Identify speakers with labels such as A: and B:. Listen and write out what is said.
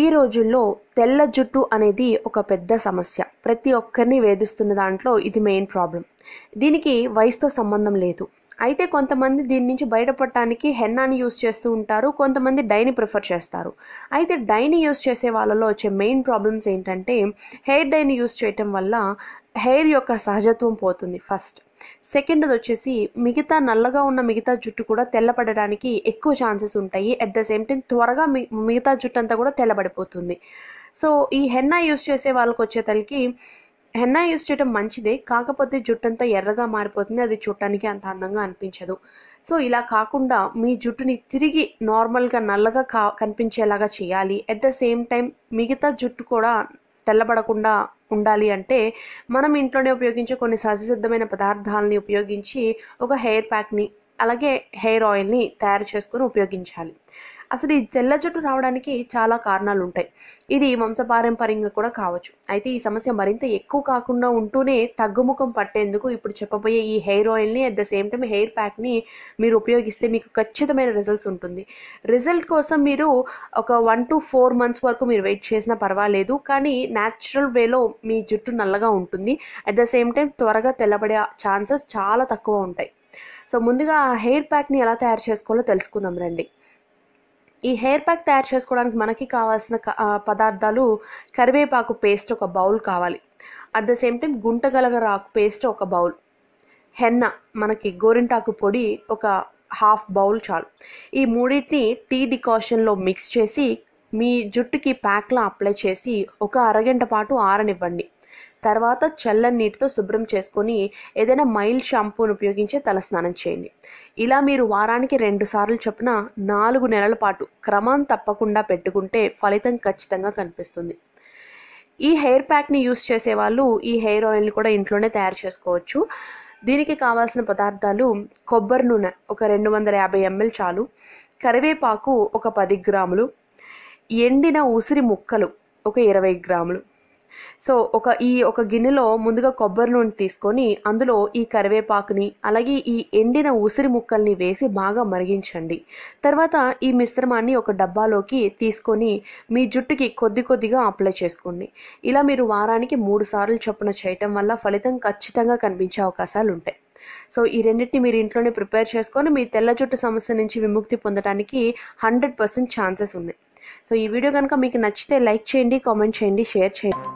A: ఈ రోజుల్లో తెల్ల జుట్టు అనేది ఒక పెద్ద సమస్య ప్రతి ఒక్కరిని వేధిస్తున్న దాంట్లో ఇది మెయిన్ ప్రాబ్లం దీనికి వయసుతో సంబంధం లేదు అయితే కొంతమంది దీని నుంచి బయటపడటానికి హెన్నాని యూస్ చేస్తూ ఉంటారు కొంతమంది డైని ప్రిఫర్ చేస్తారు అయితే డైని యూస్ చేసే వాళ్ళలో వచ్చే మెయిన్ ప్రాబ్లమ్స్ ఏంటంటే హెయిర్ డైని యూస్ చేయటం వల్ల హెయిర్ యొక్క సహజత్వం పోతుంది ఫస్ట్ సెకండ్ది వచ్చేసి మిగతా నల్లగా ఉన్న మిగతా జుట్టు కూడా తెల్లపడడానికి ఎక్కువ ఛాన్సెస్ ఉంటాయి అట్ ద సేమ్ టైం త్వరగా మిగతా జుట్టు అంతా కూడా తెల్లబడిపోతుంది సో ఈ హెన్నా యూస్ చేసే వాళ్ళకి వచ్చే తలకి హెన్నా యూస్ చేయడం మంచిదే కాకపోతే జుట్టు అంతా ఎర్రగా మారిపోతుంది అది చూడటానికి అంత అందంగా అనిపించదు సో ఇలా కాకుండా మీ జుట్టుని తిరిగి నార్మల్గా నల్లగా కా కనిపించేలాగా చేయాలి అట్ ద సేమ్ టైం మిగతా జుట్టు కూడా తెల్లబడకుండా ఉండాలి అంటే మనం ఇంట్లోనే ఉపయోగించే కొన్ని సహజసిద్ధమైన పదార్థాలని ఉపయోగించి ఒక హెయిర్ ప్యాక్ని అలాగే హెయిర్ ఆయిల్ని తయారు చేసుకొని ఉపయోగించాలి అసలు ఈ తెల్ల జుట్టు రావడానికి చాలా కారణాలు ఉంటాయి ఇది వంశపారంపర్యంగా కూడా కావచ్చు అయితే ఈ సమస్య మరింత ఎక్కువ కాకుండా ఉంటూనే తగ్గుముఖం పట్టేందుకు ఇప్పుడు చెప్పబోయే ఈ హెయిర్ ఆయిల్ని at the same time hair ప్యాక్ని మీరు ఉపయోగిస్తే మీకు ఖచ్చితమైన రిజల్ట్స్ ఉంటుంది రిజల్ట్ కోసం మీరు ఒక వన్ టు ఫోర్ మంత్స్ వరకు మీరు వెయిట్ చేసినా పర్వాలేదు కానీ న్యాచురల్ వేలో మీ జుట్టు నల్లగా ఉంటుంది అట్ ద సేమ్ టైం త్వరగా తెల్లబడే ఛాన్సెస్ చాలా తక్కువ ఉంటాయి సో ముందుగా హెయిర్ ప్యాక్ని ఎలా తయారు చేసుకోవాలో తెలుసుకుందాం రండి ఈ హెయిర్ ప్యాక్ తయారు చేసుకోవడానికి మనకి కావాల్సిన పదార్థాలు కరివేపాకు పేస్ట్ ఒక బౌల్ కావాలి అట్ ద సేమ్ టైం గుంటగలగరాకు పేస్ట్ ఒక బౌల్ హెన్న మనకి గోరింటాకు పొడి ఒక హాఫ్ బౌల్ చాలు ఈ మూడింటిని టీ డికాషన్లో మిక్స్ చేసి మీ జుట్టుకి ప్యాక్లా అప్లై చేసి ఒక అరగంట పాటు ఆరనివ్వండి తర్వాత చల్లని నీటితో శుభ్రం చేసుకొని ఏదైనా మైల్డ్ షాంపూను ఉపయోగించి తలస్నానం చేయండి ఇలా మీరు వారానికి రెండు సార్లు చొప్పున నాలుగు నెలల పాటు క్రమం తప్పకుండా పెట్టుకుంటే ఫలితం ఖచ్చితంగా కనిపిస్తుంది ఈ హెయిర్ ప్యాక్ని యూస్ చేసే వాళ్ళు ఈ హెయిర్ ఆయిల్ని కూడా ఇంట్లోనే తయారు చేసుకోవచ్చు దీనికి కావాల్సిన పదార్థాలు కొబ్బరి నూనె ఒక రెండు వందల యాభై ఎంఎల్ చాలు కరివేపాకు ఒక పది గ్రాములు ఎండిన ఉసిరి ముక్కలు ఒక ఇరవై గ్రాములు సో ఒక ఈ ఒక గిన్నెలో ముందుగా కొబ్బరి నూనె తీసుకొని అందులో ఈ కరివేపాకుని అలాగే ఈ ఎండిన ఉసిరి ముక్కల్ని వేసి బాగా మరిగించండి తర్వాత ఈ మిశ్రమాన్ని ఒక డబ్బాలోకి తీసుకొని మీ జుట్టుకి కొద్ది కొద్దిగా అప్లై చేసుకోండి ఇలా మీరు వారానికి మూడు సార్లు చొప్పున చేయటం వల్ల ఫలితం ఖచ్చితంగా కనిపించే అవకాశాలు ఉంటాయి సో ఈ రెండింటిని మీరు ఇంట్లోనే ప్రిపేర్ చేసుకొని మీ తెల్ల జుట్టు సమస్య నుంచి విముక్తి పొందడానికి హండ్రెడ్ పర్సెంట్ ఛాన్సెస్ ఉన్నాయి సో ఈ వీడియో కనుక మీకు నచ్చితే లైక్ చేయండి కామెంట్ చేయండి షేర్ చేయండి